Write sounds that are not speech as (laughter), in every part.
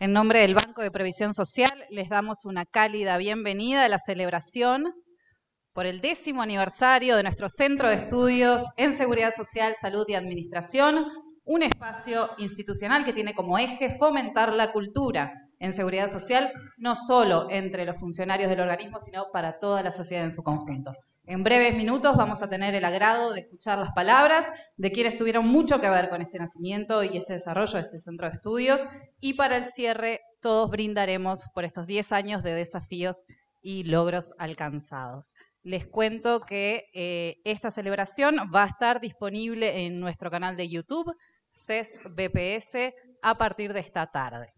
En nombre del Banco de Previsión Social, les damos una cálida bienvenida a la celebración por el décimo aniversario de nuestro Centro de Estudios en Seguridad Social, Salud y Administración, un espacio institucional que tiene como eje fomentar la cultura en seguridad social, no solo entre los funcionarios del organismo, sino para toda la sociedad en su conjunto. En breves minutos vamos a tener el agrado de escuchar las palabras de quienes tuvieron mucho que ver con este nacimiento y este desarrollo de este centro de estudios. Y para el cierre, todos brindaremos por estos 10 años de desafíos y logros alcanzados. Les cuento que eh, esta celebración va a estar disponible en nuestro canal de YouTube, CES BPS, a partir de esta tarde.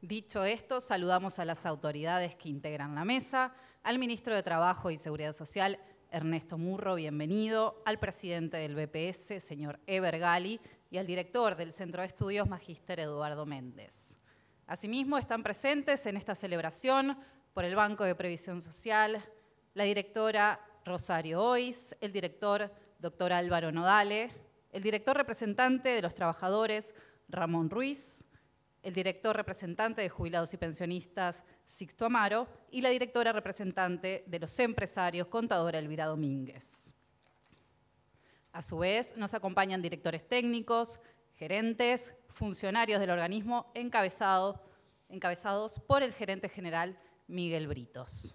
Dicho esto, saludamos a las autoridades que integran la mesa, al ministro de Trabajo y Seguridad Social, Ernesto Murro, bienvenido, al presidente del BPS, señor Eber Gali, y al director del Centro de Estudios, Magíster Eduardo Méndez. Asimismo, están presentes en esta celebración por el Banco de Previsión Social, la directora Rosario Ois, el director doctor Álvaro Nodale, el director representante de los trabajadores Ramón Ruiz, el director representante de jubilados y pensionistas, Sixto Amaro, y la directora representante de los empresarios, contadora Elvira Domínguez. A su vez, nos acompañan directores técnicos, gerentes, funcionarios del organismo encabezado, encabezados por el gerente general Miguel Britos.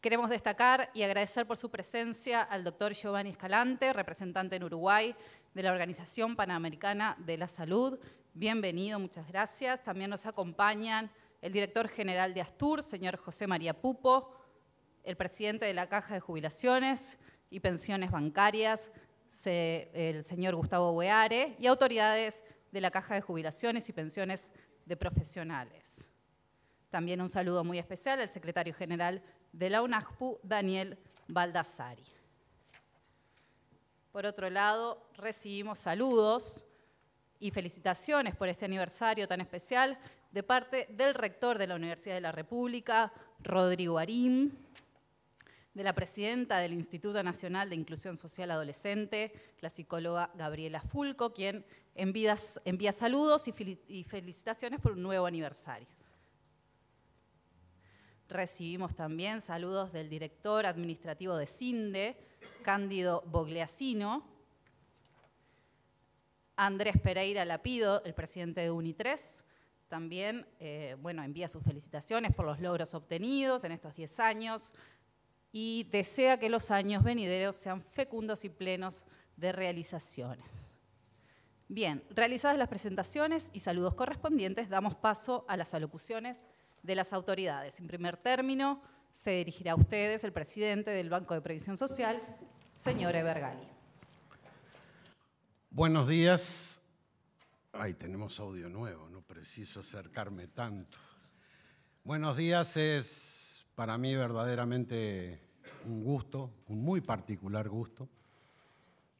Queremos destacar y agradecer por su presencia al doctor Giovanni Escalante, representante en Uruguay de la Organización Panamericana de la Salud, bienvenido, muchas gracias. También nos acompañan el director general de Astur, señor José María Pupo, el presidente de la Caja de Jubilaciones y Pensiones Bancarias, el señor Gustavo weare y autoridades de la Caja de Jubilaciones y Pensiones de Profesionales. También un saludo muy especial al secretario general de la UNAJPU, Daniel Baldassari. Por otro lado, recibimos saludos y felicitaciones por este aniversario tan especial de parte del rector de la Universidad de la República, Rodrigo Arim, de la presidenta del Instituto Nacional de Inclusión Social Adolescente, la psicóloga Gabriela Fulco, quien envía, envía saludos y felicitaciones por un nuevo aniversario. Recibimos también saludos del director administrativo de CINDE, Cándido Bogliacino, Andrés Pereira Lapido, el presidente de UNITRES, también eh, bueno, envía sus felicitaciones por los logros obtenidos en estos 10 años y desea que los años venideros sean fecundos y plenos de realizaciones. Bien, realizadas las presentaciones y saludos correspondientes, damos paso a las alocuciones de las autoridades. En primer término, se dirigirá a ustedes el presidente del Banco de Previsión Social, señor Evergali. Buenos días. Ay, tenemos audio nuevo, no preciso acercarme tanto. Buenos días, es para mí verdaderamente un gusto, un muy particular gusto,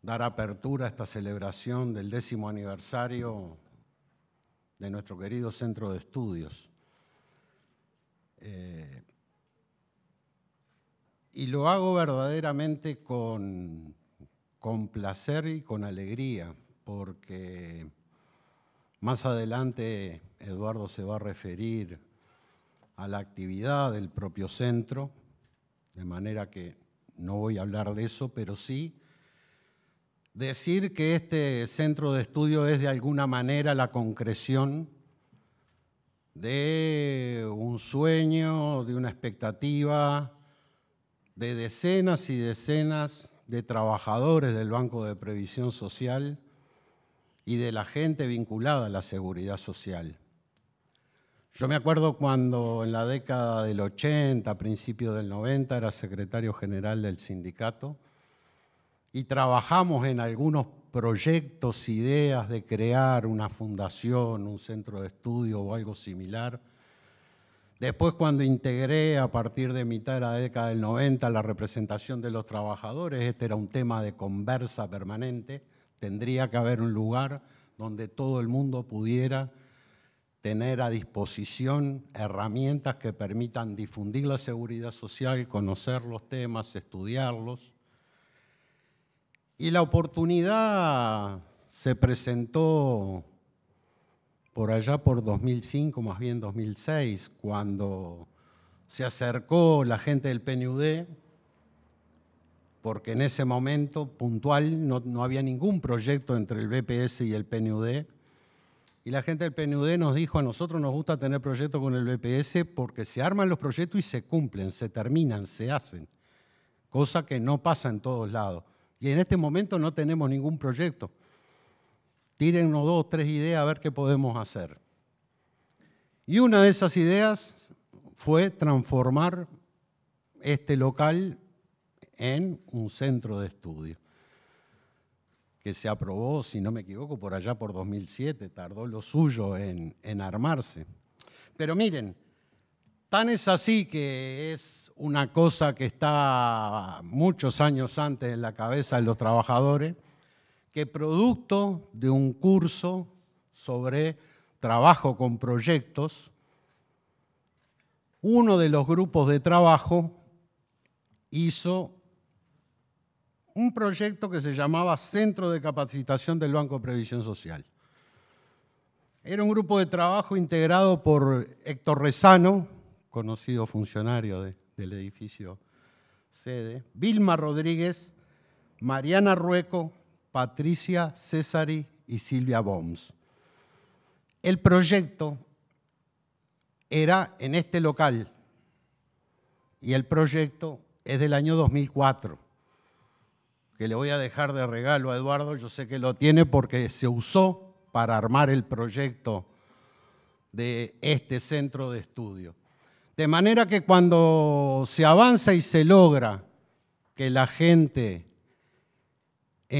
dar apertura a esta celebración del décimo aniversario de nuestro querido centro de estudios. Eh, y lo hago verdaderamente con con placer y con alegría, porque más adelante Eduardo se va a referir a la actividad del propio centro, de manera que no voy a hablar de eso, pero sí decir que este centro de estudio es de alguna manera la concreción de un sueño, de una expectativa de decenas y decenas de trabajadores del Banco de Previsión Social y de la gente vinculada a la seguridad social. Yo me acuerdo cuando en la década del 80, principios del 90, era secretario general del sindicato y trabajamos en algunos proyectos, ideas de crear una fundación, un centro de estudio o algo similar Después cuando integré a partir de mitad de la década del 90 la representación de los trabajadores, este era un tema de conversa permanente, tendría que haber un lugar donde todo el mundo pudiera tener a disposición herramientas que permitan difundir la seguridad social, conocer los temas, estudiarlos. Y la oportunidad se presentó por allá por 2005, más bien 2006, cuando se acercó la gente del PNUD, porque en ese momento puntual no, había ningún proyecto entre el BPS y el PNUD. Y la gente del PNUD nos dijo, a nosotros nos gusta tener proyectos con el BPS porque se arman los proyectos y se cumplen, se terminan, se hacen, cosa que no pasa en todos lados. Y en este momento no tenemos ningún proyecto tírennos dos, tres ideas a ver qué podemos hacer. Y una de esas ideas fue transformar este local en un centro de estudio, que se aprobó, si no me equivoco, por allá por 2007, tardó lo suyo en, en armarse. Pero miren, tan es así que es una cosa que está muchos años antes en la cabeza de los trabajadores, que producto de un curso sobre trabajo con proyectos, uno de los grupos de trabajo hizo un proyecto que se llamaba Centro de Capacitación del Banco de Previsión Social. Era un grupo de trabajo integrado por Héctor Rezano, conocido funcionario del edificio sede, Vilma Rodríguez, Mariana Rueco, Patricia Cesari y Silvia Boms. El proyecto era en este local y el proyecto es del año 2004, que le voy a dejar de regalo a Eduardo, yo sé que lo tiene porque se usó para armar el proyecto de este centro de estudio. De manera que cuando se avanza y se logra que la gente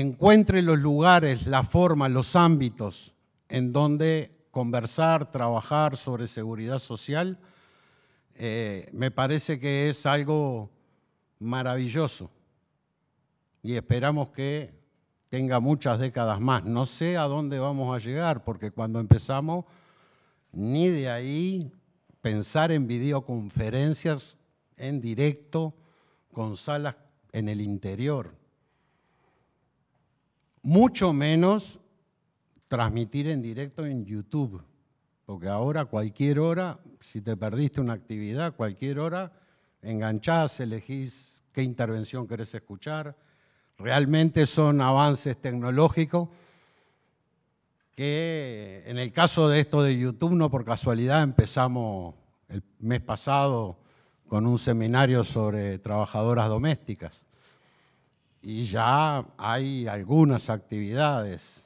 encuentre los lugares, la forma, los ámbitos en donde conversar, trabajar sobre seguridad social, eh, me parece que es algo maravilloso y esperamos que tenga muchas décadas más. No sé a dónde vamos a llegar, porque cuando empezamos, ni de ahí pensar en videoconferencias en directo con salas en el interior mucho menos transmitir en directo en YouTube, porque ahora cualquier hora, si te perdiste una actividad, cualquier hora, enganchás, elegís qué intervención querés escuchar. Realmente son avances tecnológicos que en el caso de esto de YouTube, no por casualidad, empezamos el mes pasado con un seminario sobre trabajadoras domésticas y ya hay algunas actividades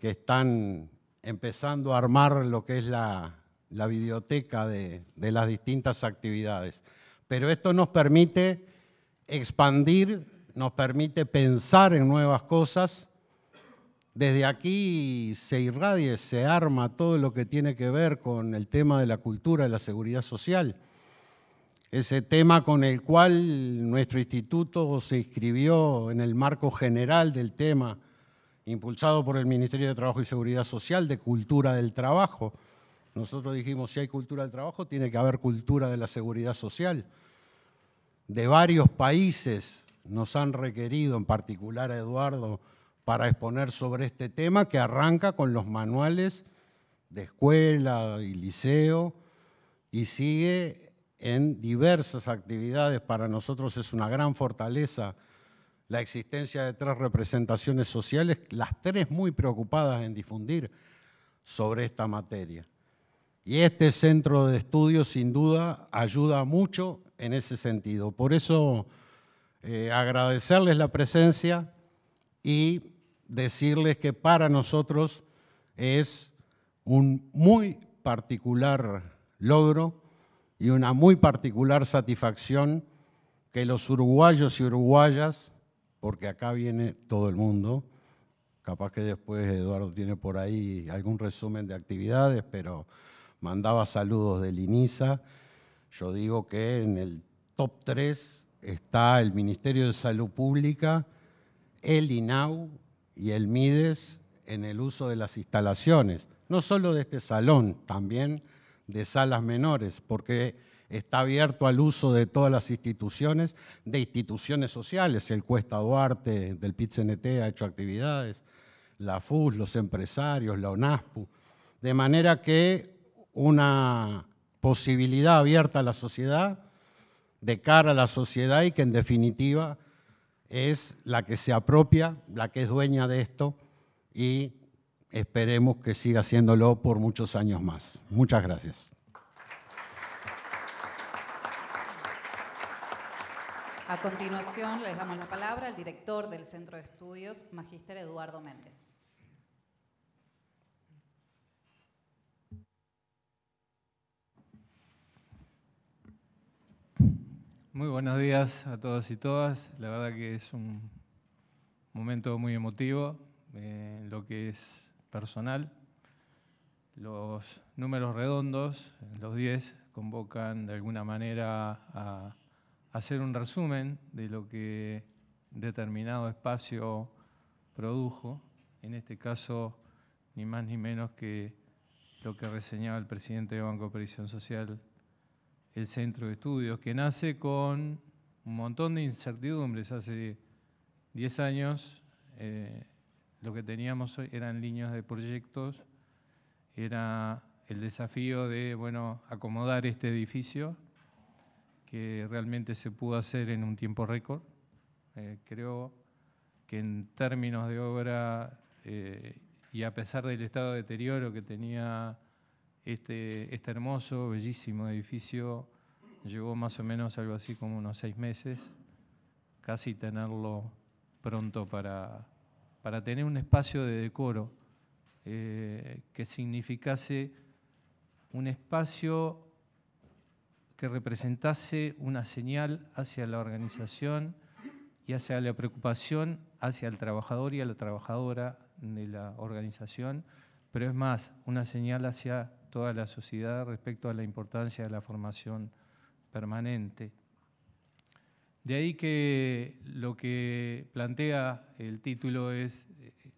que están empezando a armar lo que es la, la biblioteca de, las distintas actividades. Pero esto nos permite expandir, nos permite pensar en nuevas cosas. Desde aquí se irradia, se arma todo lo que tiene que ver con el tema de la cultura y la seguridad social ese tema con el cual nuestro instituto se inscribió en el marco general del tema impulsado por el Ministerio de Trabajo y Seguridad Social de cultura del trabajo. Nosotros dijimos, si hay cultura del trabajo, tiene que haber cultura de la seguridad social. De varios países nos han requerido, en particular a Eduardo, para exponer sobre este tema que arranca con los manuales de escuela y liceo y sigue en diversas actividades. Para nosotros es una gran fortaleza la existencia de tres representaciones sociales, las tres muy preocupadas en difundir sobre esta materia. Y este centro de estudios sin duda ayuda mucho en ese sentido. Por eso eh, agradecerles la presencia y decirles que para nosotros es un muy particular logro y una muy particular satisfacción que los uruguayos y uruguayas, porque acá viene todo el mundo, capaz que después Eduardo tiene por ahí algún resumen de actividades, pero mandaba saludos del INISA. Yo digo que en el top 3 está el Ministerio de Salud Pública, el INAU y el MIDES en el uso de las instalaciones, no solo de este salón, también de salas menores, porque está abierto al uso de todas las instituciones, de instituciones sociales, el Cuesta Duarte del nt ha hecho actividades, la FUS, los empresarios, la ONASPU, de manera que una posibilidad abierta a la sociedad, de cara a la sociedad y que en definitiva es la que se apropia, la que es dueña de esto y esperemos que siga haciéndolo por muchos años más. Muchas gracias. A continuación, les damos la palabra al director del Centro de Estudios, Magíster Eduardo Méndez. Muy buenos días a todos y todas. La verdad que es un momento muy emotivo eh, lo que es personal. Los números redondos, los 10, convocan de alguna manera a hacer un resumen de lo que determinado espacio produjo, en este caso ni más ni menos que lo que reseñaba el presidente del Banco de Previsión Social, el Centro de Estudios, que nace con un montón de incertidumbres. Hace 10 años eh, lo que teníamos eran líneas de proyectos, era el desafío de bueno, acomodar este edificio, que realmente se pudo hacer en un tiempo récord. Eh, creo que en términos de obra eh, y a pesar del estado de deterioro que tenía este, este hermoso, bellísimo edificio, llevó más o menos algo así como unos seis meses, casi tenerlo pronto para, para tener un espacio de decoro eh, que significase un espacio que representase una señal hacia la organización y hacia la preocupación hacia el trabajador y a la trabajadora de la organización, pero es más, una señal hacia toda la sociedad respecto a la importancia de la formación permanente. De ahí que lo que plantea el título es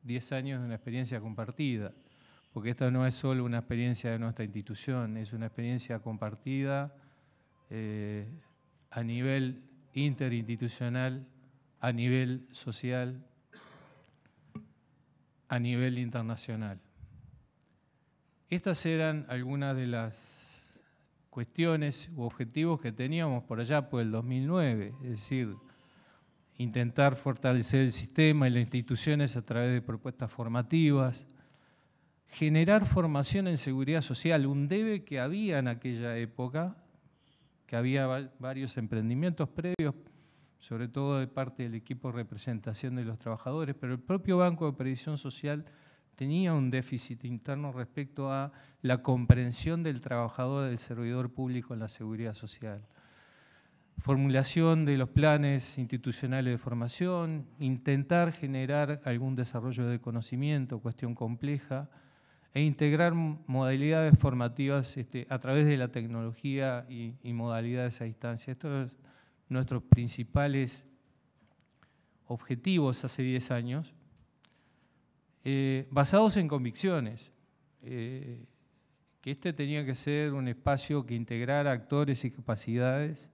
10 eh, años de una experiencia compartida, porque esta no es solo una experiencia de nuestra institución, es una experiencia compartida eh, a nivel interinstitucional, a nivel social, a nivel internacional. Estas eran algunas de las cuestiones u objetivos que teníamos por allá por el 2009, es decir, intentar fortalecer el sistema y las instituciones a través de propuestas formativas, generar formación en seguridad social, un debe que había en aquella época, que había varios emprendimientos previos, sobre todo de parte del equipo de representación de los trabajadores, pero el propio Banco de Previsión Social tenía un déficit interno respecto a la comprensión del trabajador, del servidor público en la seguridad social. Formulación de los planes institucionales de formación, intentar generar algún desarrollo de conocimiento, cuestión compleja, e integrar modalidades formativas este, a través de la tecnología y, y modalidades a distancia. Estos son nuestros principales objetivos hace 10 años eh, basados en convicciones, eh, que este tenía que ser un espacio que integrara actores y capacidades,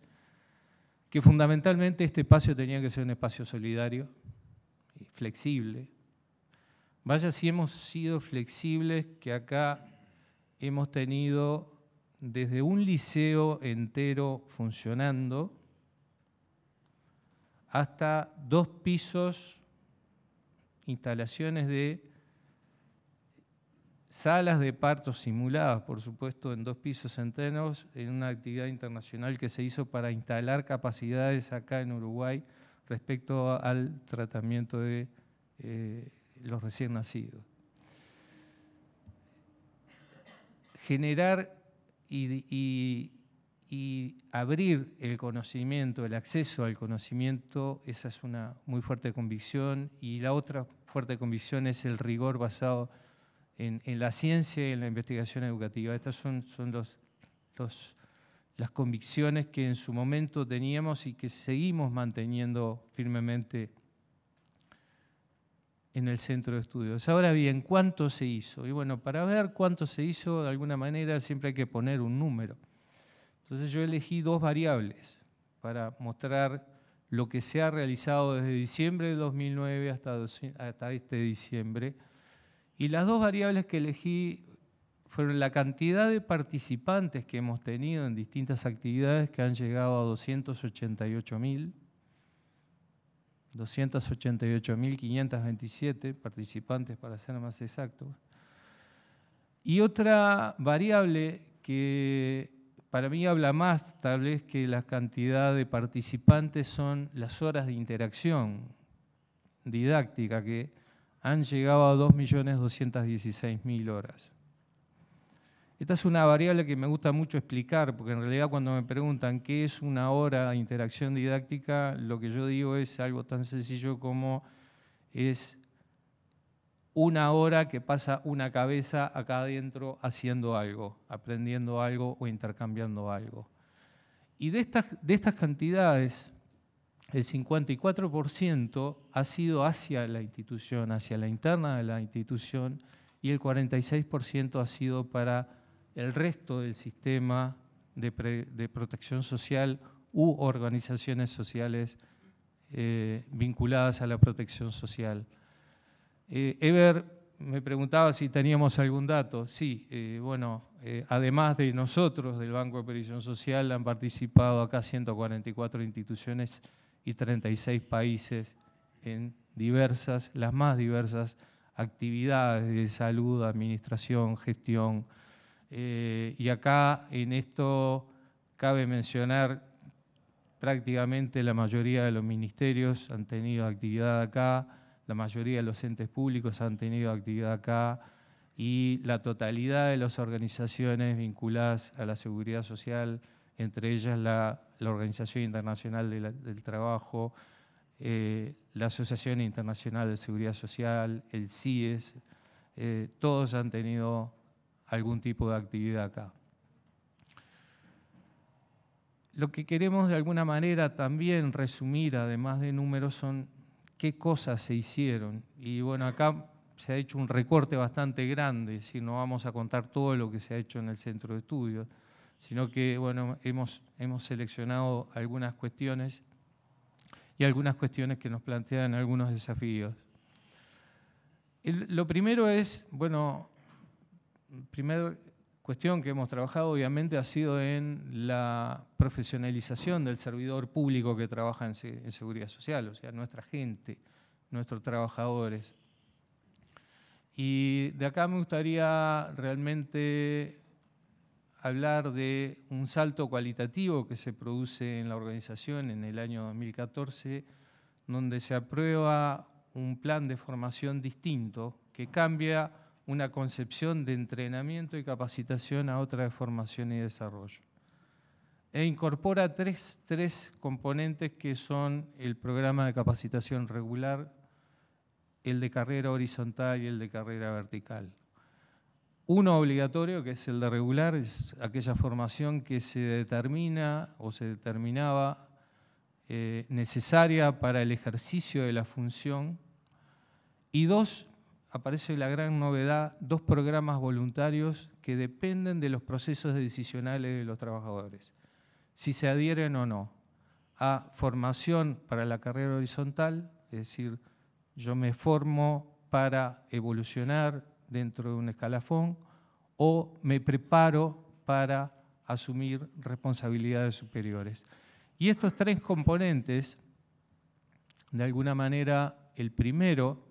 que fundamentalmente este espacio tenía que ser un espacio solidario, eh, flexible. Vaya si hemos sido flexibles que acá hemos tenido desde un liceo entero funcionando hasta dos pisos instalaciones de salas de partos simuladas, por supuesto, en dos pisos enteros, en una actividad internacional que se hizo para instalar capacidades acá en Uruguay respecto al tratamiento de eh, los recién nacidos. Generar y y abrir el conocimiento, el acceso al conocimiento, esa es una muy fuerte convicción. Y la otra fuerte convicción es el rigor basado en, la ciencia y en la investigación educativa. Estas son, son los, las convicciones que en su momento teníamos y que seguimos manteniendo firmemente en el centro de estudios. Ahora bien, ¿cuánto se hizo? Y bueno, para ver cuánto se hizo, de alguna manera siempre hay que poner un número. Entonces yo elegí dos variables para mostrar lo que se ha realizado desde diciembre de 2009 hasta, hasta este diciembre. Y las dos variables que elegí fueron la cantidad de participantes que hemos tenido en distintas actividades que han llegado a 288.000. 288.527 participantes, para ser más exactos. Y otra variable que para mí habla más tal vez que la cantidad de participantes son las horas de interacción didáctica que han llegado a 2.216.000 horas. Esta es una variable que me gusta mucho explicar, porque en realidad cuando me preguntan qué es una hora de interacción didáctica, lo que yo digo es algo tan sencillo como es una hora que pasa una cabeza acá adentro haciendo algo, aprendiendo algo o intercambiando algo. Y de estas, cantidades, el 54% ha sido hacia la institución, hacia la interna de la institución, y el 46% ha sido para el resto del sistema de, protección social u organizaciones sociales eh, vinculadas a la protección social. Eber eh, Ever me preguntaba si teníamos algún dato. Sí, eh, bueno, eh, además de nosotros, del Banco de Previsión Social, han participado acá 144 instituciones y 36 países en diversas, las más diversas actividades de salud, administración, gestión. y acá en esto cabe mencionar prácticamente la mayoría de los ministerios han tenido actividad acá la mayoría de los entes públicos han tenido actividad acá y la totalidad de las organizaciones vinculadas a la seguridad social, entre ellas la, Organización Internacional del Trabajo, eh, la Asociación Internacional de Seguridad Social, el CIES, eh, todos han tenido algún tipo de actividad acá. Lo que queremos de alguna manera también resumir, además de números, son qué cosas se hicieron. Y bueno, acá se ha hecho un recorte bastante grande, si no vamos a contar todo lo que se ha hecho en el centro de estudios, sino que bueno, hemos, hemos seleccionado algunas cuestiones y algunas cuestiones que nos plantean algunos desafíos. lo primero es, bueno, primero cuestión que hemos trabajado obviamente ha sido en la profesionalización del servidor público que trabaja en, en seguridad social, o sea, nuestra gente, nuestros trabajadores. Y de acá me gustaría realmente hablar de un salto cualitativo que se produce en la organización en el año 2014, donde se aprueba un plan de formación distinto que cambia una concepción de entrenamiento y capacitación a otra de formación y desarrollo. E incorpora tres, componentes que son el programa de capacitación regular, el de carrera horizontal y el de carrera vertical. Uno obligatorio, que es el de regular, es aquella formación que se determina o se determinaba eh, necesaria para el ejercicio de la función. Y dos, aparece la gran novedad, dos programas voluntarios que dependen de los procesos decisionales de los trabajadores, si se adhieren o no a formación para la carrera horizontal, es decir, yo me formo para evolucionar dentro de un escalafón o me preparo para asumir responsabilidades superiores. Y estos tres componentes, de alguna manera, el primero,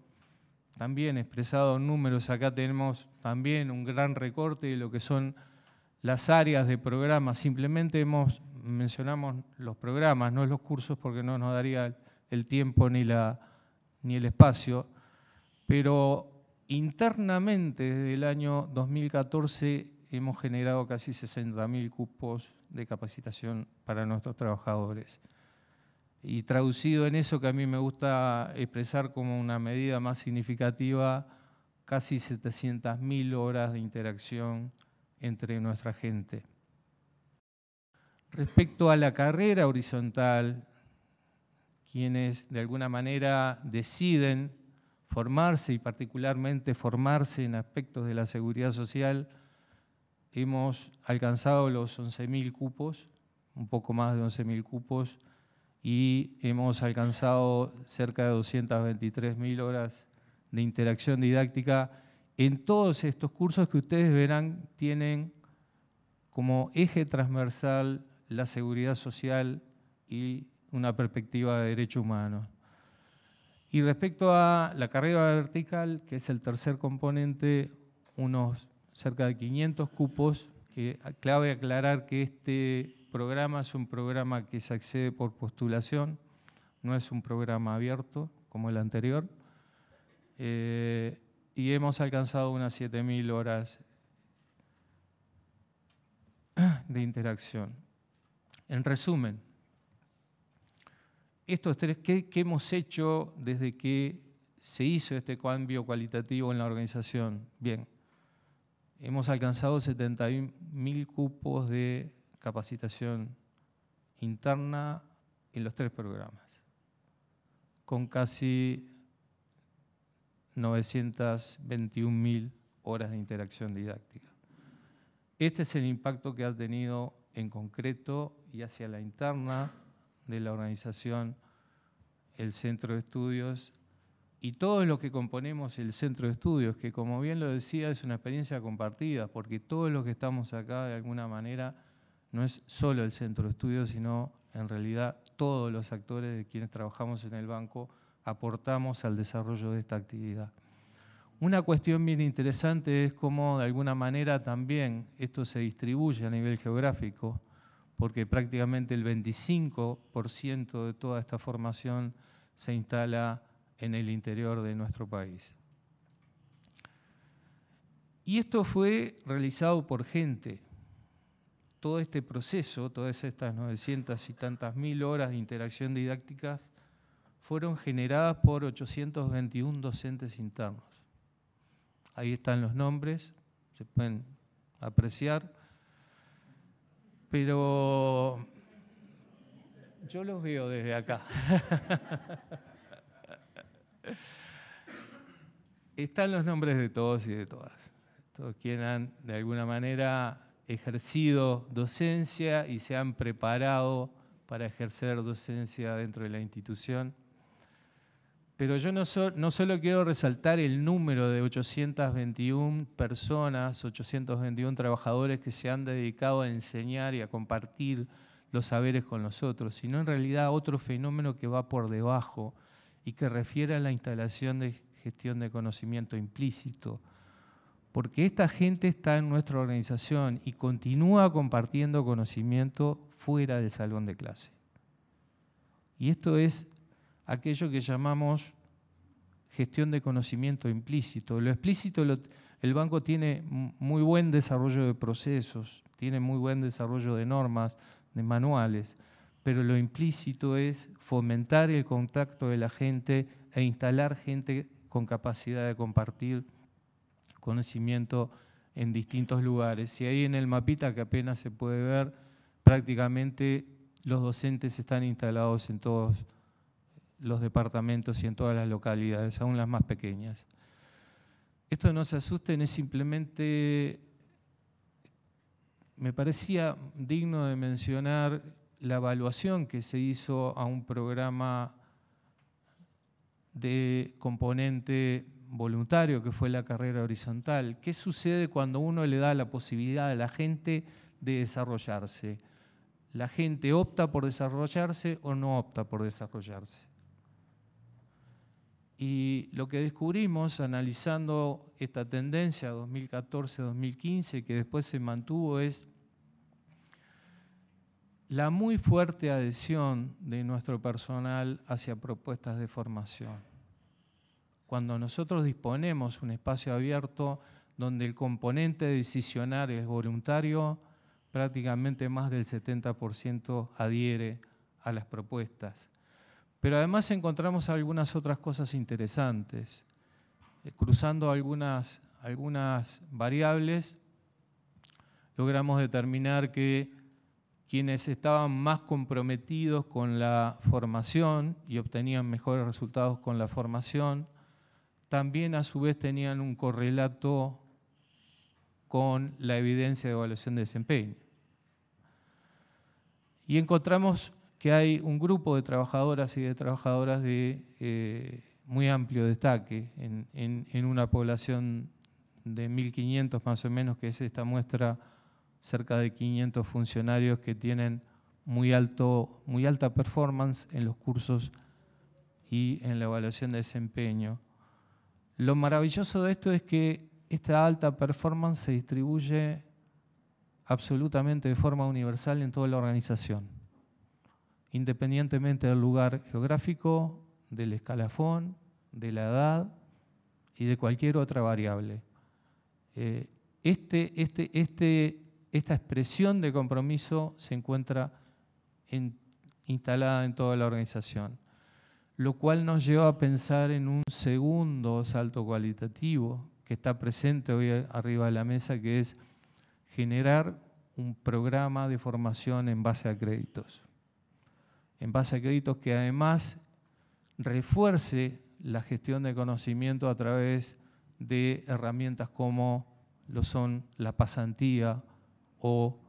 también expresado en números, acá tenemos también un gran recorte de lo que son las áreas de programas. Simplemente hemos, mencionamos los programas, no los cursos, porque no nos daría el tiempo ni, ni el espacio. Pero internamente, desde el año 2014, hemos generado casi 60.000 cupos de capacitación para nuestros trabajadores y traducido en eso que a mí me gusta expresar como una medida más significativa, casi 700.000 horas de interacción entre nuestra gente. Respecto a la carrera horizontal, quienes de alguna manera deciden formarse y particularmente formarse en aspectos de la seguridad social, hemos alcanzado los 11.000 cupos, un poco más de 11.000 cupos, y hemos alcanzado cerca de 223.000 horas de interacción didáctica en todos estos cursos que ustedes verán tienen como eje transversal la seguridad social y una perspectiva de derechos humanos. Y respecto a la carrera vertical, que es el tercer componente, unos cerca de 500 cupos, que clave aclarar que este es un programa que se accede por postulación, no es un programa abierto como el anterior. Eh, y hemos alcanzado unas 7.000 horas de interacción. En resumen, estos tres, ¿qué, hemos hecho desde que se hizo este cambio cualitativo en la organización? Bien, hemos alcanzado 70.000 cupos de capacitación interna en los tres programas, con casi 921.000 horas de interacción didáctica. Este es el impacto que ha tenido en concreto y hacia la interna de la organización, el centro de estudios y todo lo que componemos el centro de estudios, que como bien lo decía es una experiencia compartida, porque todos los que estamos acá de alguna manera no es solo el centro de estudios, sino en realidad todos los actores de quienes trabajamos en el banco aportamos al desarrollo de esta actividad. Una cuestión bien interesante es cómo de alguna manera también esto se distribuye a nivel geográfico, porque prácticamente el 25% de toda esta formación se instala en el interior de nuestro país. Y esto fue realizado por gente, todo este proceso, todas estas 900 y tantas mil horas de interacción didáctica, fueron generadas por 821 docentes internos. Ahí están los nombres, se pueden apreciar, pero yo los veo desde acá. (laughs) Están los nombres de todos y de todas. Todos quieran, de alguna manera, ejercido docencia y se han preparado para ejercer docencia dentro de la institución. Pero yo no, solo quiero resaltar el número de 821 personas, 821 trabajadores que se han dedicado a enseñar y a compartir los saberes con los sino en realidad otro fenómeno que va por debajo y que refiere a la instalación de gestión de conocimiento implícito, porque esta gente está en nuestra organización y continúa compartiendo conocimiento fuera del salón de clase. Y esto es aquello que llamamos gestión de conocimiento implícito. Lo explícito, el banco tiene muy buen desarrollo de procesos, tiene muy buen desarrollo de normas, de manuales, pero lo implícito es fomentar el contacto de la gente e instalar gente con capacidad de compartir conocimiento en distintos lugares. Y ahí en el mapita que apenas se puede ver, prácticamente los docentes están instalados en todos los departamentos y en todas las localidades, aún las más pequeñas. Esto no se asusten, es simplemente, me parecía digno de mencionar la evaluación que se hizo a un programa de componente voluntario, que fue la carrera horizontal. ¿Qué sucede cuando uno le da la posibilidad a la gente de desarrollarse? ¿La gente opta por desarrollarse o no opta por desarrollarse? Y lo que descubrimos analizando esta tendencia 2014-2015, que después se mantuvo, es la muy fuerte adhesión de nuestro personal hacia propuestas de formación. Cuando nosotros disponemos un espacio abierto donde el componente decisional es voluntario, prácticamente más del 70% adhiere a las propuestas. Pero además encontramos algunas otras cosas interesantes. Eh, cruzando algunas, algunas variables, logramos determinar que quienes estaban más comprometidos con la formación y obtenían mejores resultados con la formación, también a su vez tenían un correlato con la evidencia de evaluación de desempeño. Y encontramos que hay un grupo de trabajadoras y de trabajadoras de eh, muy amplio destaque en, en una población de 1.500 más o menos, que es esta muestra, cerca de 500 funcionarios que tienen muy, alto, muy alta performance en los cursos y en la evaluación de desempeño. Lo maravilloso de esto es que esta alta performance se distribuye absolutamente de forma universal en toda la organización, independientemente del lugar geográfico, del escalafón, de la edad y de cualquier otra variable. Eh, este, este, este, esta expresión de compromiso se encuentra instalada en toda la organización lo cual nos lleva a pensar en un segundo salto cualitativo que está presente hoy arriba de la mesa, que es generar un programa de formación en base a créditos. En base a créditos que además refuerce la gestión de conocimiento a través de herramientas como lo son la pasantía o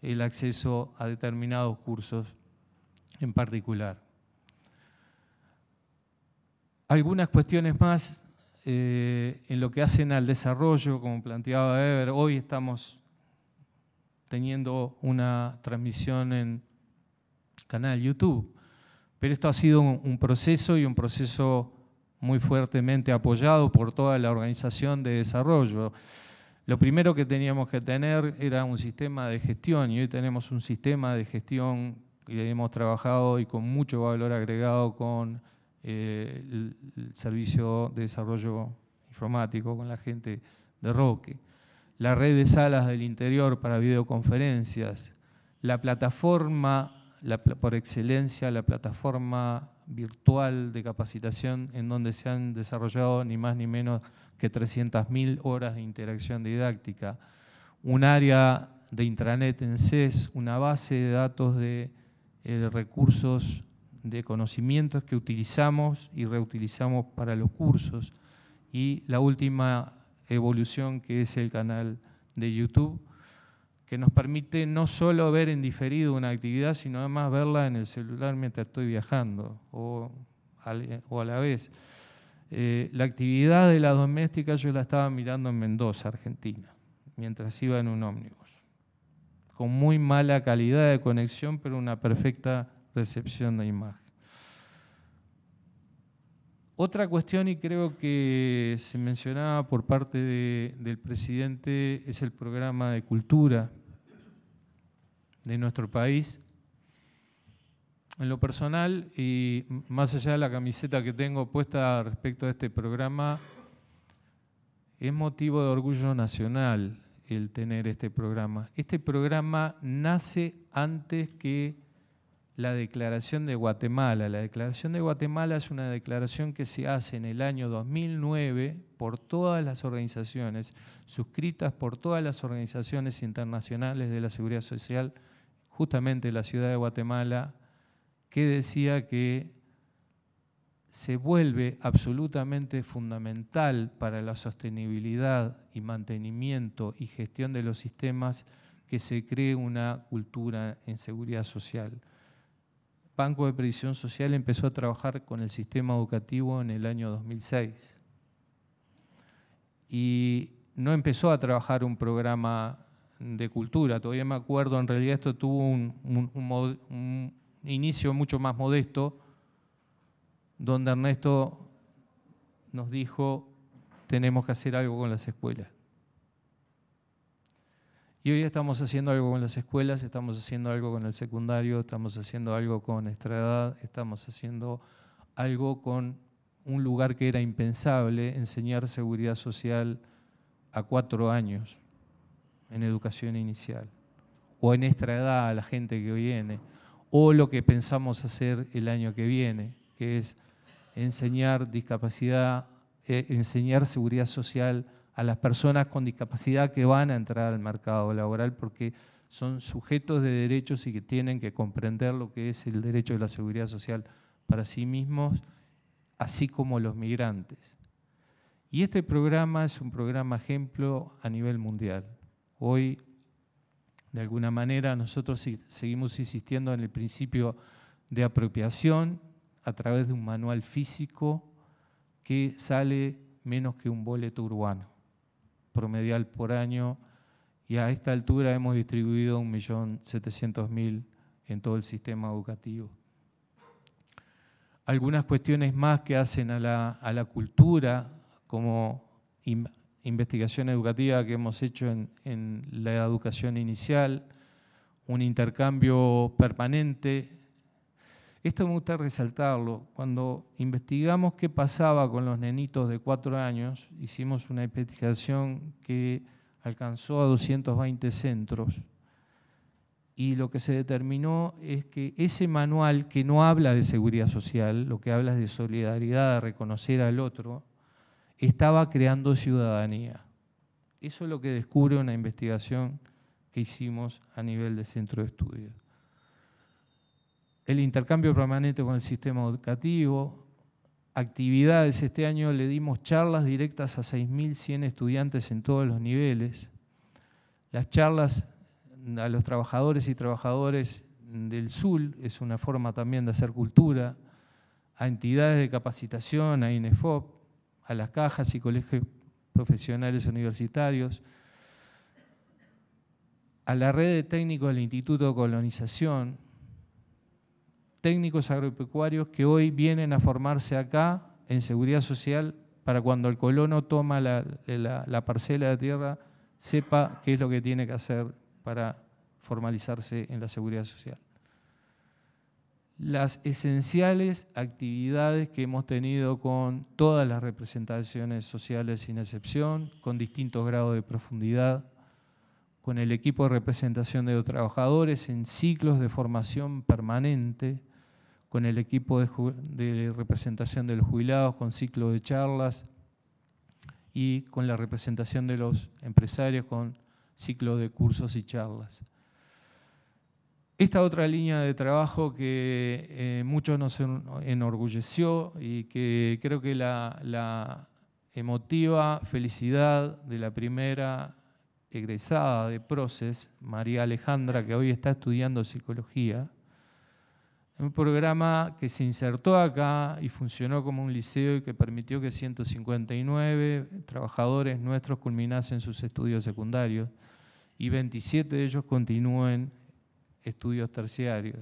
el acceso a determinados cursos en particular algunas cuestiones más eh, en lo que hacen al desarrollo, como planteaba Ever, hoy estamos teniendo una transmisión en canal YouTube, pero esto ha sido un, un proceso y un proceso muy fuertemente apoyado por toda la organización de desarrollo. Lo primero que teníamos que tener era un sistema de gestión y hoy tenemos un sistema de gestión que hemos trabajado y con mucho valor agregado con eh, el, servicio de desarrollo informático con la gente de Roque, la red de salas del interior para videoconferencias, la plataforma por excelencia, la plataforma virtual de capacitación en donde se han desarrollado ni más ni menos que 300.000 horas de interacción didáctica, un área de intranet en CES, una base de datos de eh, recursos de conocimientos que utilizamos y reutilizamos para los cursos y la última evolución que es el canal de YouTube, que nos permite no solo ver en diferido una actividad, sino además verla en el celular mientras estoy viajando o, a la vez. Eh, la actividad de la doméstica yo la estaba mirando en Mendoza, Argentina, mientras iba en un ómnibus, con muy mala calidad de conexión, pero una perfecta recepción de imagen. Otra cuestión, y creo que se mencionaba por parte del presidente, es el programa de cultura de nuestro país. En lo personal, y más allá de la camiseta que tengo puesta respecto a este programa, es motivo de orgullo nacional el tener este programa. Este programa nace antes que la Declaración de Guatemala. La Declaración de Guatemala es una declaración que se hace en el año 2009 por todas las organizaciones, suscritas por todas las organizaciones internacionales de la seguridad social, justamente la ciudad de Guatemala, que decía que se vuelve absolutamente fundamental para la sostenibilidad y mantenimiento y gestión de los sistemas que se cree una cultura en seguridad social. Banco de Previsión Social empezó a trabajar con el sistema educativo en el año 2006 y no empezó a trabajar un programa de cultura. Todavía me acuerdo, en realidad esto tuvo un, inicio mucho más modesto, donde Ernesto nos dijo, tenemos que hacer algo con las escuelas. Y hoy estamos haciendo algo con las escuelas, estamos haciendo algo con el secundario, estamos haciendo algo con nuestra edad, estamos haciendo algo con un lugar que era impensable, enseñar seguridad social a cuatro años en educación inicial, o en nuestra edad a la gente que viene, o lo que pensamos hacer el año que viene, que es enseñar discapacidad, eh, enseñar seguridad social a las personas con discapacidad que van a entrar al mercado laboral porque son sujetos de derechos y que tienen que comprender lo que es el derecho de la seguridad social para sí mismos, así como los migrantes. Y este programa es un programa ejemplo a nivel mundial. Hoy, de alguna manera, nosotros seguimos insistiendo en el principio de apropiación a través de un manual físico que sale menos que un boleto urbano promedial por año y a esta altura hemos distribuido 1.700.000 en todo el sistema educativo. Algunas cuestiones más que hacen a la, cultura, como investigación educativa que hemos hecho en, en la educación inicial, un intercambio permanente esto me gusta resaltarlo. Cuando investigamos qué pasaba con los nenitos de cuatro años, hicimos una investigación que alcanzó a 220 centros y lo que se determinó es que ese manual que no habla de seguridad social, lo que habla es de solidaridad, de reconocer al otro, estaba creando ciudadanía. Eso es lo que descubre una investigación que hicimos a nivel de centro de estudio el intercambio permanente con el sistema educativo, actividades. Este año le dimos charlas directas a 6.100 estudiantes en todos los niveles. Las charlas a los trabajadores y trabajadores del sur es una forma también de hacer cultura, a entidades de capacitación, a INEFOP, a las cajas y colegios profesionales universitarios, a la red de técnicos del Instituto de Colonización, técnicos agropecuarios que hoy vienen a formarse acá en seguridad social para cuando el colono toma la, la parcela de tierra sepa qué es lo que tiene que hacer para formalizarse en la seguridad social. Las esenciales actividades que hemos tenido con todas las representaciones sociales sin excepción, con distintos grados de profundidad, con el equipo de representación de los trabajadores en ciclos de formación permanente, con el equipo de, representación de los jubilados, con ciclo de charlas y con la representación de los empresarios, con ciclo de cursos y charlas. Esta otra línea de trabajo que eh, muchos nos enorgulleció y que creo que la, la emotiva felicidad de la primera egresada de Proces, María Alejandra, que hoy está estudiando psicología, un programa que se insertó acá y funcionó como un liceo y que permitió que 159 trabajadores nuestros culminasen sus estudios secundarios y 27 de ellos continúen estudios terciarios.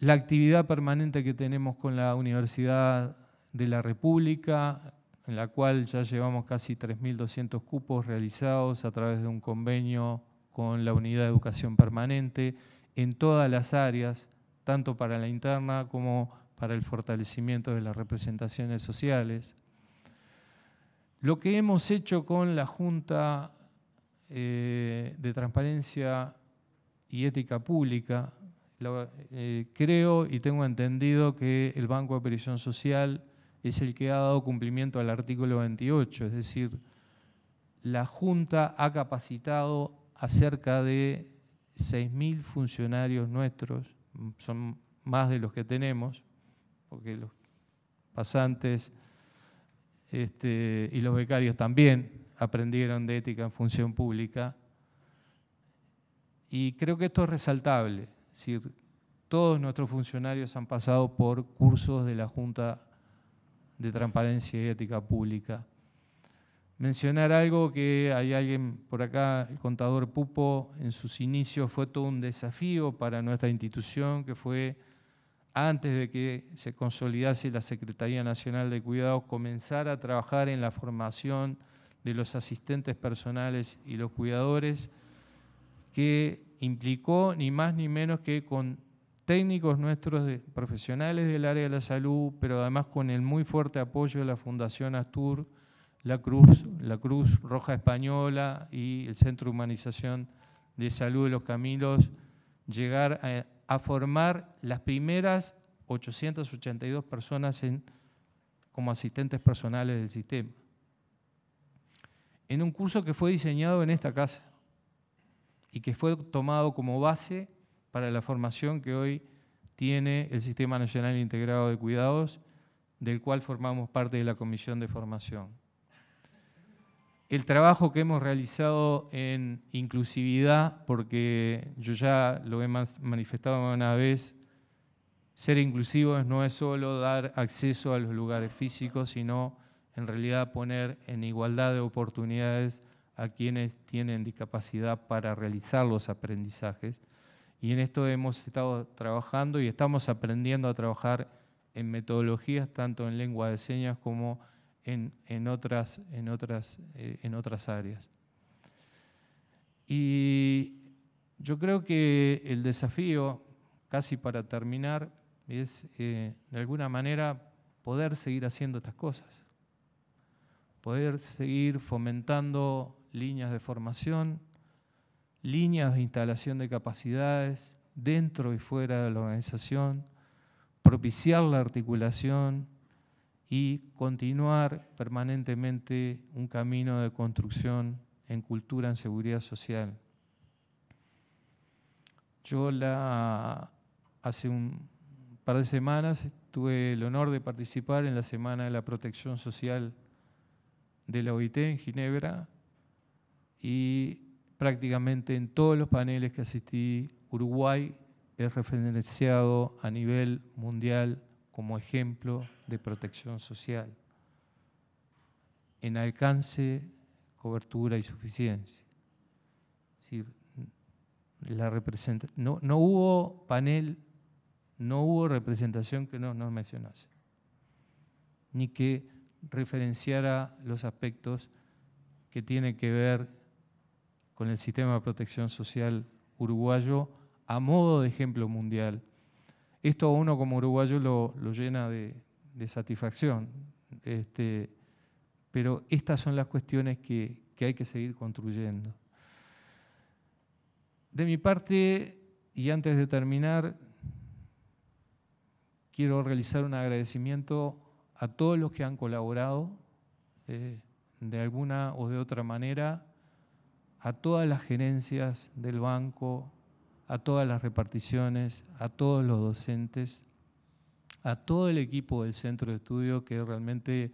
La actividad permanente que tenemos con la Universidad de la República, en la cual ya llevamos casi 3.200 cupos realizados a través de un convenio con la Unidad de Educación Permanente, en todas las áreas, tanto para la interna como para el fortalecimiento de las representaciones sociales. Lo que hemos hecho con la Junta eh, de Transparencia y Ética Pública, eh, creo y tengo entendido que el Banco de Aperición Social es el que ha dado cumplimiento al artículo 28, es decir, la Junta ha capacitado acerca de 6.000 funcionarios nuestros, son más de los que tenemos, porque los pasantes este, y los becarios también aprendieron de ética en función pública. Y creo que esto es resaltable, es decir, todos nuestros funcionarios han pasado por cursos de la Junta de Transparencia y Ética Pública mencionar algo que hay alguien por acá, el contador Pupo, en sus inicios fue todo un desafío para nuestra institución, que fue antes de que se consolidase la Secretaría Nacional de Cuidados, comenzar a trabajar en la formación de los asistentes personales y los cuidadores, que implicó ni más ni menos que con técnicos nuestros profesionales del área de la salud, pero además con el muy fuerte apoyo de la Fundación Astur, la Cruz, la Cruz Roja Española y el Centro de Humanización de Salud de los Camilos, llegar a, formar las primeras 882 personas como asistentes personales del sistema, en un curso que fue diseñado en esta casa y que fue tomado como base para la formación que hoy tiene el Sistema Nacional Integrado de Cuidados, del cual formamos parte de la Comisión de Formación el trabajo que hemos realizado en inclusividad, porque yo ya lo he manifestado una vez, ser inclusivos no es solo dar acceso a los lugares físicos, sino en realidad poner en igualdad de oportunidades a quienes tienen discapacidad para realizar los aprendizajes. Y en esto hemos estado trabajando y estamos aprendiendo a trabajar en metodologías tanto en lengua de señas como en, otras, en, eh, en otras áreas. Y yo creo que el desafío, casi para terminar, es eh, de alguna manera poder seguir haciendo estas cosas, poder seguir fomentando líneas de formación, líneas de instalación de capacidades dentro y fuera de la organización, propiciar la articulación, y continuar permanentemente un camino de construcción en cultura, en seguridad social. Yo la, hace un par de semanas tuve el honor de participar en la Semana de la Protección Social de la OIT en Ginebra y prácticamente en todos los paneles que asistí, Uruguay es referenciado a nivel mundial como ejemplo de protección social en alcance, cobertura y suficiencia. no, hubo panel, no hubo representación que no nos mencionase, ni que referenciara los aspectos que tienen que ver con el sistema de protección social uruguayo a modo de ejemplo mundial esto a uno como uruguayo lo, llena de, satisfacción. Este, pero estas son las cuestiones que, hay que seguir construyendo. De mi parte, y antes de terminar, quiero realizar un agradecimiento a todos los que han colaborado eh, de alguna o de otra manera, a todas las gerencias del banco, a todas las reparticiones, a todos los docentes, a todo el equipo del centro de estudio que realmente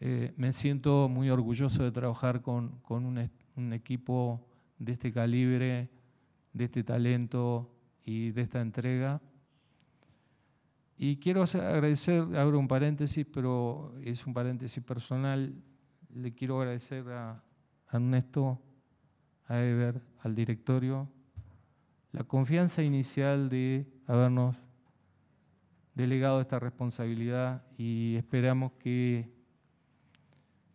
eh, me siento muy orgulloso de trabajar con, un, equipo de este calibre, de este talento y de esta entrega. Y quiero agradecer, abro un paréntesis, pero es un paréntesis personal, le quiero agradecer a, a Ernesto, a Eber, al directorio, la confianza inicial de habernos delegado esta responsabilidad y esperamos que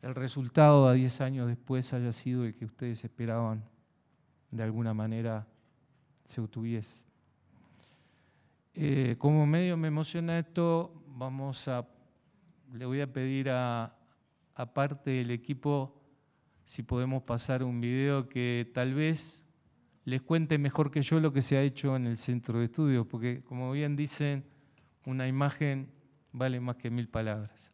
el resultado a 10 años después haya sido el que ustedes esperaban de alguna manera se obtuviese. Eh, como medio me emociona esto, vamos a, le voy a pedir a parte del equipo si podemos pasar un video que tal vez les cuente mejor que yo lo que se ha hecho en el centro de estudios, porque como bien dicen, una imagen vale más que mil palabras.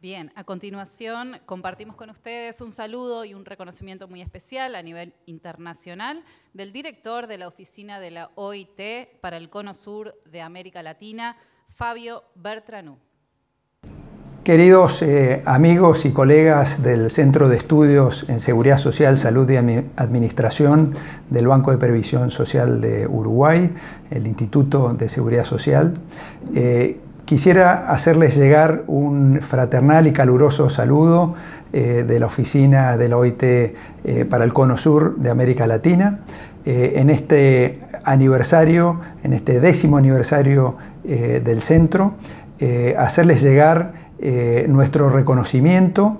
Bien, a continuación compartimos con ustedes un saludo y un reconocimiento muy especial a nivel internacional del director de la oficina de la OIT para el Cono Sur de América Latina, Fabio Bertranú. Queridos eh, amigos y colegas del Centro de Estudios en Seguridad Social, Salud y Administración del Banco de Previsión Social de Uruguay, el Instituto de Seguridad Social, eh, Quisiera hacerles llegar un fraternal y caluroso saludo eh, de la oficina de la OIT eh, para el Cono Sur de América Latina. Eh, en este aniversario, en este décimo aniversario del centro, hacerles llegar nuestro reconocimiento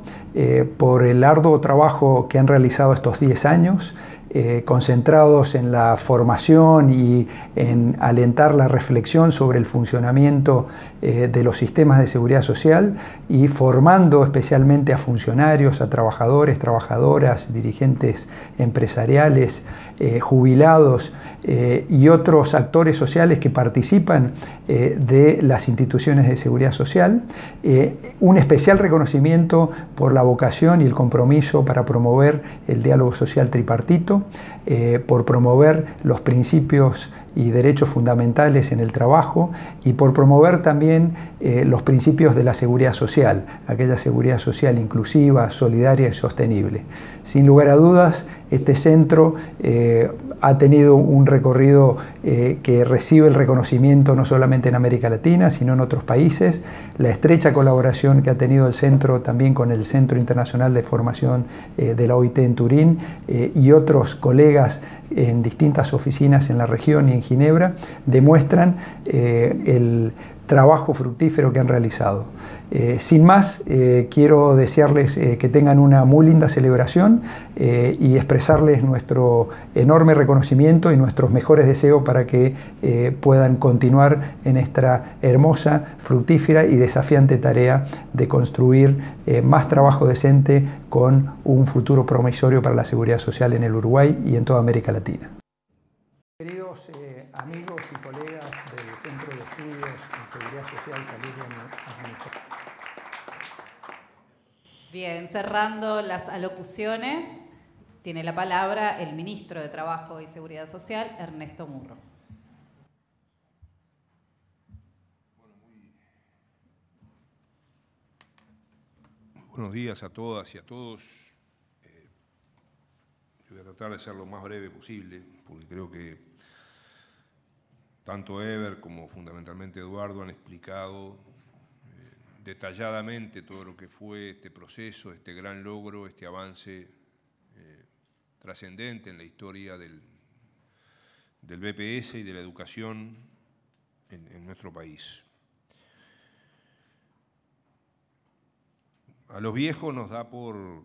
por el arduo trabajo que han realizado estos 10 años eh, concentrados en la formación y en alentar la reflexión sobre el funcionamiento eh, de los sistemas de seguridad social y formando especialmente a funcionarios, a trabajadores, trabajadoras, dirigentes empresariales eh, jubilados eh, y otros actores sociales que participan eh, de las instituciones de seguridad social, un especial reconocimiento por la vocación y el compromiso para promover el diálogo social tripartito, por promover los principios y derechos fundamentales en el trabajo y por promover también eh, los principios de la seguridad social, aquella seguridad social inclusiva, solidaria y sostenible. Sin lugar a dudas, este centro eh, ha tenido un recorrido eh, que recibe el reconocimiento no solamente en América Latina, sino en otros países, la estrecha colaboración que ha tenido el centro también con el Centro Internacional de Formación de la OIT en Turín y otros colegas en distintas oficinas en la región en Ginebra demuestran eh, el trabajo fructífero que han realizado. Eh, sin más, eh, quiero desearles que tengan una muy linda celebración y expresarles nuestro enorme reconocimiento y nuestros mejores deseos para que puedan continuar en esta hermosa, fructífera y desafiante tarea de construir más trabajo decente con un futuro promisorio para la seguridad social en el Uruguay y en toda América Latina. Bien, cerrando las alocuciones, tiene la palabra el ministro de Trabajo y Seguridad Social, Ernesto Murro. Buenos días a todas y a todos. Eh, voy a tratar de ser lo más breve posible, porque creo que tanto Ever como fundamentalmente Eduardo han explicado detalladamente todo lo que fue este proceso, este gran logro, este avance eh, trascendente en la historia del, BPS y de la educación en nuestro país. A los viejos nos da por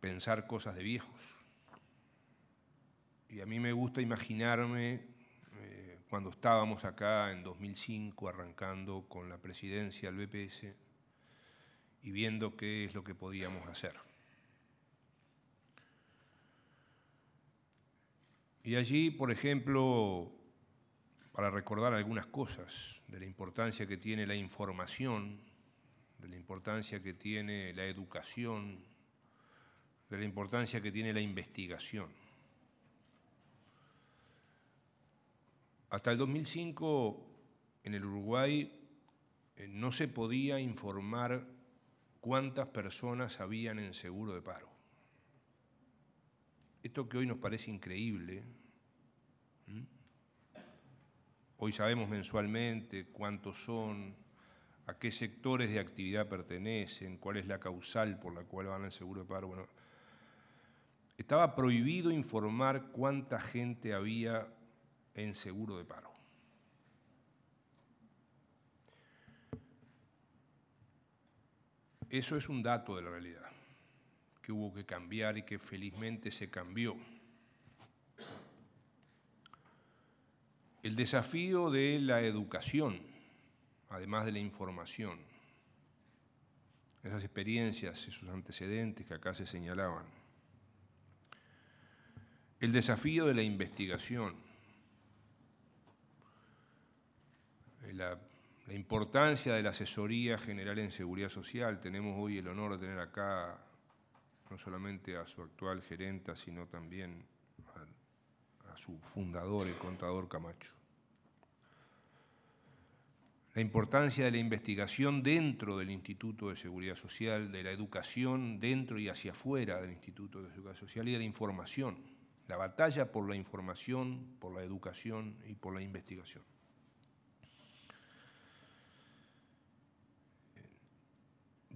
pensar cosas de viejos. Y a mí me gusta imaginarme cuando estábamos acá en 2005 arrancando con la presidencia del BPS y viendo qué es lo que podíamos hacer. Y allí, por ejemplo, para recordar algunas cosas de la importancia que tiene la información, de la importancia que tiene la educación, de la importancia que tiene la investigación. Hasta el 2005 en el Uruguay eh, no se podía informar cuántas personas habían en seguro de paro. Esto que hoy nos parece increíble, hoy sabemos mensualmente cuántos son, a qué sectores de actividad pertenecen, cuál es la causal por la cual van al seguro de paro. Bueno, estaba prohibido informar cuánta gente había en seguro de paro. Eso es un dato de la realidad que hubo que cambiar y que felizmente se cambió. El desafío de la educación, además de la información, esas experiencias, y sus antecedentes que acá se señalaban. El desafío de la investigación, la, importancia de la asesoría general en seguridad social. Tenemos hoy el honor de tener acá no solamente a su actual gerenta, sino también a, a su fundador, el contador Camacho. La importancia de la investigación dentro del Instituto de Seguridad Social, de la educación dentro y hacia afuera del Instituto de Seguridad Social y de la información. La batalla por la información, por la educación y por la investigación.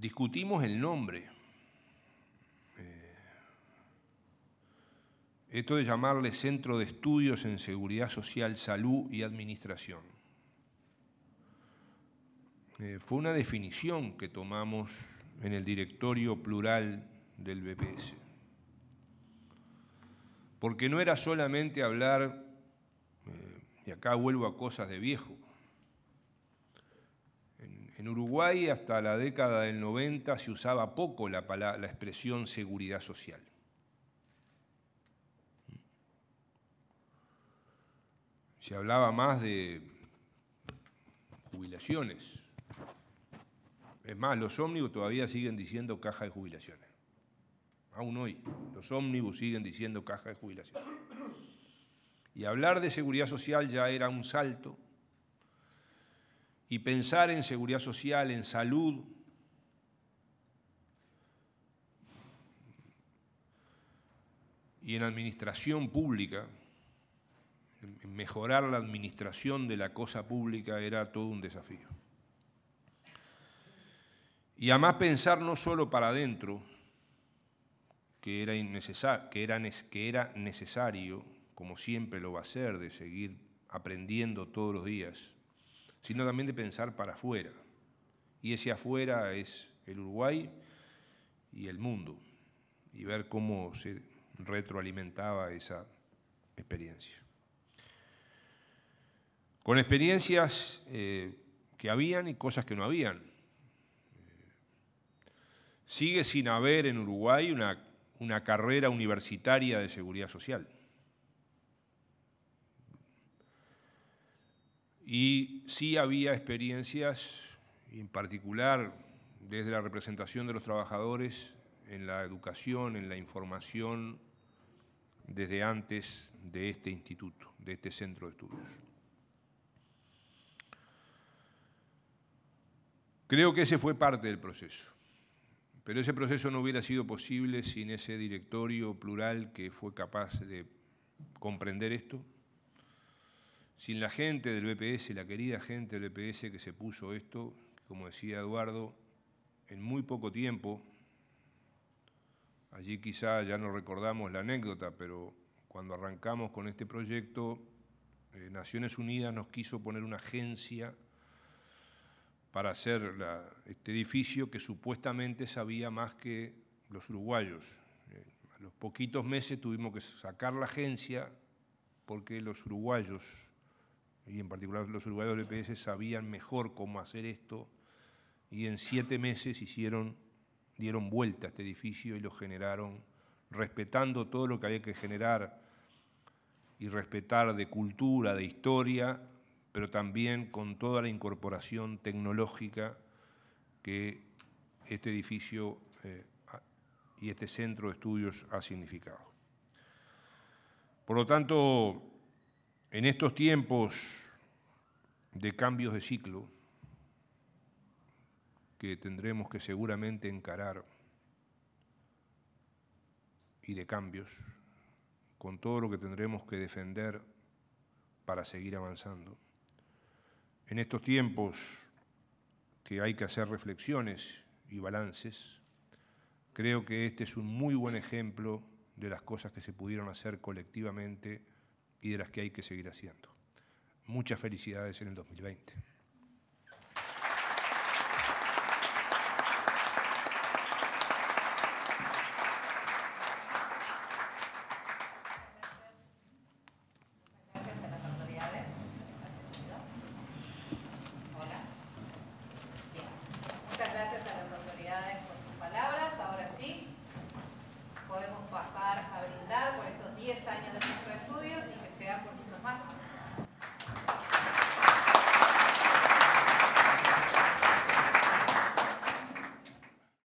discutimos el nombre. Eh, esto de llamarle Centro de Estudios en Seguridad Social, Salud y Administración. Eh, fue una definición que tomamos en el directorio plural del BPS. Porque no era solamente hablar, eh, y acá vuelvo a cosas de viejo, en Uruguay hasta la década del 90 se usaba poco la, expresión seguridad social. Se hablaba más de jubilaciones. Es más, los ómnibus todavía siguen diciendo caja de jubilaciones. Aún hoy, los ómnibus siguen diciendo caja de jubilaciones. Y hablar de seguridad social ya era un salto y pensar en seguridad social, en salud. y en administración pública, mejorar la administración de la cosa pública era todo un desafío. Y además pensar no solo para adentro, que era, que era necesario, como siempre lo va a ser, de seguir aprendiendo todos los días, sino también de pensar para afuera. Y ese afuera es el Uruguay y el mundo, y ver cómo se retroalimentaba esa experiencia. Con experiencias eh, que habían y cosas que no habían. Sigue sin haber en Uruguay una carrera universitaria de seguridad social. Y sí había experiencias, en particular desde la representación de los trabajadores en la educación, en la información, desde antes de este instituto, de este centro de estudios. Creo que ese fue parte del proceso, pero ese proceso no hubiera sido posible sin ese directorio plural que fue capaz de comprender esto, sin la gente del BPS, la querida gente del BPS que se puso esto, como decía Eduardo, en muy poco tiempo, allí quizá ya no recordamos la anécdota, pero cuando arrancamos con este proyecto, eh, Naciones Unidas nos quiso poner una agencia para hacer este edificio que supuestamente sabía más que los uruguayos. Eh, a los poquitos meses tuvimos que sacar la agencia porque los uruguayos y en particular los uruguayos del EPS sabían mejor cómo hacer esto, y en siete meses hicieron, dieron vuelta a este edificio y lo generaron, respetando todo lo que había que generar y respetar de cultura, de historia, pero también con toda la incorporación tecnológica que este edificio eh, y este centro de estudios ha significado. Por lo tanto, en estos tiempos de cambios de ciclo que tendremos que seguramente encarar y de cambios, con todo lo que tendremos que defender para seguir avanzando. En estos tiempos que hay que hacer reflexiones y balances, creo que este es un muy buen ejemplo de las cosas que se pudieron hacer colectivamente y de las que hay que seguir haciendo. Muchas felicidades en el 2020.